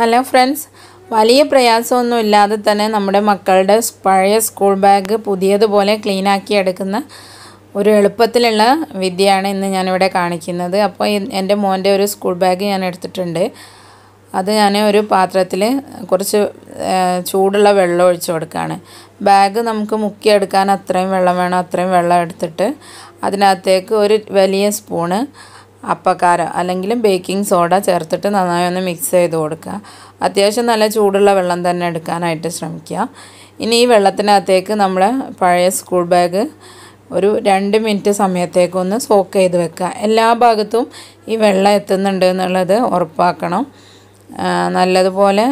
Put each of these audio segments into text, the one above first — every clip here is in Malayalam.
ഹലോ ഫ്രണ്ട്സ് വലിയ പ്രയാസമൊന്നും ഇല്ലാതെ തന്നെ നമ്മുടെ മക്കളുടെ പഴയ സ്കൂൾ ബാഗ് പുതിയതുപോലെ ക്ലീനാക്കി എടുക്കുന്ന ഒരു എളുപ്പത്തിലുള്ള വിദ്യയാണ് ഇന്ന് ഞാനിവിടെ കാണിക്കുന്നത് അപ്പോൾ എൻ്റെ മോൻ്റെ ഒരു സ്കൂൾ ബാഗ് ഞാൻ എടുത്തിട്ടുണ്ട് അത് ഞാൻ ഒരു പാത്രത്തിൽ കുറച്ച് ചൂടുള്ള വെള്ളം ഒഴിച്ചു കൊടുക്കുകയാണ് ബാഗ് നമുക്ക് മുക്കിയെടുക്കാൻ അത്രയും വെള്ളം വേണം അത്രയും വെള്ളം എടുത്തിട്ട് അതിനകത്തേക്ക് ഒരു വലിയ സ്പൂണ് അപ്പക്കാരം അല്ലെങ്കിൽ ബേക്കിംഗ് സോഡ ചേർത്തിട്ട് നന്നായി ഒന്ന് മിക്സ് ചെയ്ത് കൊടുക്കുക അത്യാവശ്യം നല്ല ചൂടുള്ള വെള്ളം തന്നെ എടുക്കാനായിട്ട് ശ്രമിക്കുക ഇനി ഈ വെള്ളത്തിനകത്തേക്ക് നമ്മൾ പഴയ സ്കൂൾ ബാഗ് ഒരു രണ്ട് മിനിറ്റ് സമയത്തേക്കൊന്ന് സോക്ക് ചെയ്ത് വെക്കുക എല്ലാ ഭാഗത്തും ഈ വെള്ളം എത്തുന്നുണ്ട് എന്നുള്ളത് ഉറപ്പാക്കണം നല്ലതുപോലെ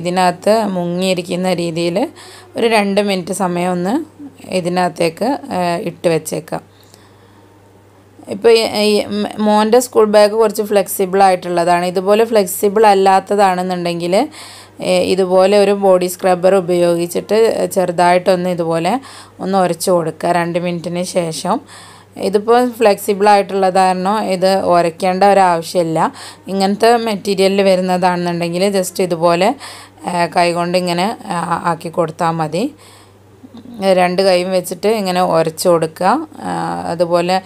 ഇതിനകത്ത് മുങ്ങിയിരിക്കുന്ന രീതിയിൽ ഒരു രണ്ട് മിനിറ്റ് സമയം ഒന്ന് ഇതിനകത്തേക്ക് ഇട്ട് വെച്ചേക്കാം ഇപ്പോൾ മോൻ്റെ സ്കൂൾ ബാഗ് കുറച്ച് ഫ്ലെക്സിബിൾ ആയിട്ടുള്ളതാണ് ഇതുപോലെ ഫ്ലെക്സിബിൾ അല്ലാത്തതാണെന്നുണ്ടെങ്കിൽ ഇതുപോലെ ഒരു ബോഡി സ്ക്രബ്ബർ ഉപയോഗിച്ചിട്ട് ചെറുതായിട്ടൊന്ന് ഇതുപോലെ ഒന്ന് ഉരച്ച് കൊടുക്കുക രണ്ട് മിനിറ്റിന് ശേഷം ഇതിപ്പോൾ ഫ്ലെക്സിബിൾ ആയിട്ടുള്ളതായിരുന്നോ ഇത് ഉരയ്ക്കേണ്ട ഒരാവശ്യമില്ല ഇങ്ങനത്തെ മെറ്റീരിയലിൽ വരുന്നതാണെന്നുണ്ടെങ്കിൽ ജസ്റ്റ് ഇതുപോലെ കൈകൊണ്ട് ഇങ്ങനെ ആക്കി കൊടുത്താൽ മതി രണ്ട് കൈയും വെച്ചിട്ട് ഇങ്ങനെ ഉരച്ചു കൊടുക്കുക അതുപോലെ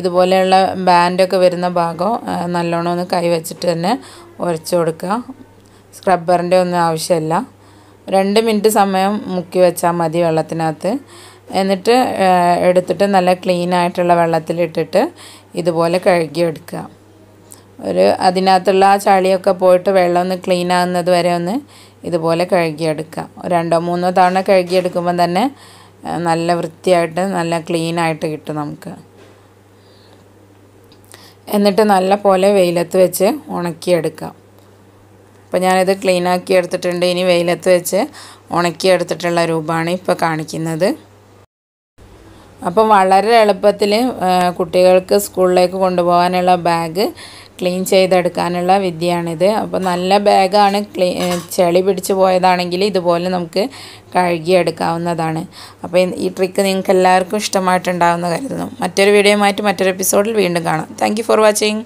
ഇതുപോലെയുള്ള ബാൻഡൊക്കെ വരുന്ന ഭാഗം നല്ലോണം ഒന്ന് കൈ വെച്ചിട്ട് തന്നെ ഉരച്ചു കൊടുക്കുക സ്ക്രബ്ബറിൻ്റെ ഒന്നും ആവശ്യമില്ല രണ്ട് മിനിറ്റ് സമയം മുക്കി വെച്ചാൽ മതി വെള്ളത്തിനകത്ത് എന്നിട്ട് എടുത്തിട്ട് നല്ല ക്ലീൻ ആയിട്ടുള്ള വെള്ളത്തിലിട്ടിട്ട് ഇതുപോലെ കഴുകിയെടുക്കുക ഒരു അതിനകത്തുള്ള ആ ചളിയൊക്കെ പോയിട്ട് വെള്ളം ഒന്ന് ക്ലീൻ ആകുന്നത് വരെ ഒന്ന് ഇതുപോലെ കഴുകിയെടുക്കാം രണ്ടോ മൂന്നോ തവണ കഴുകിയെടുക്കുമ്പോൾ തന്നെ നല്ല വൃത്തിയായിട്ട് നല്ല ക്ലീൻ ആയിട്ട് കിട്ടും നമുക്ക് എന്നിട്ട് നല്ല പോലെ വെയിലത്ത് വെച്ച് ഉണക്കിയെടുക്കാം അപ്പോൾ ഞാനിത് ക്ലീൻ ആക്കി എടുത്തിട്ടുണ്ട് ഇനി വെയിലത്ത് വെച്ച് ഉണക്കിയെടുത്തിട്ടുള്ള രൂപമാണ് ഇപ്പോൾ കാണിക്കുന്നത് അപ്പോൾ വളരെ എളുപ്പത്തിൽ കുട്ടികൾക്ക് സ്കൂളിലേക്ക് കൊണ്ടുപോകാനുള്ള ബാഗ് ക്ലീൻ ചെയ്തെടുക്കാനുള്ള വിദ്യയാണിത് അപ്പോൾ നല്ല ബാഗാണ് ക്ലീ ചെളി പിടിച്ചു പോയതാണെങ്കിൽ ഇതുപോലെ നമുക്ക് കഴുകിയെടുക്കാവുന്നതാണ് അപ്പോൾ ഈ ട്രിക്ക് നിങ്ങൾക്ക് എല്ലാവർക്കും ഇഷ്ടമായിട്ടുണ്ടാവുമെന്ന് കരുതുന്നു മറ്റൊരു വീഡിയോയുമായിട്ട് മറ്റൊരു എപ്പിസോഡിൽ വീണ്ടും കാണാം താങ്ക് ഫോർ വാച്ചിങ്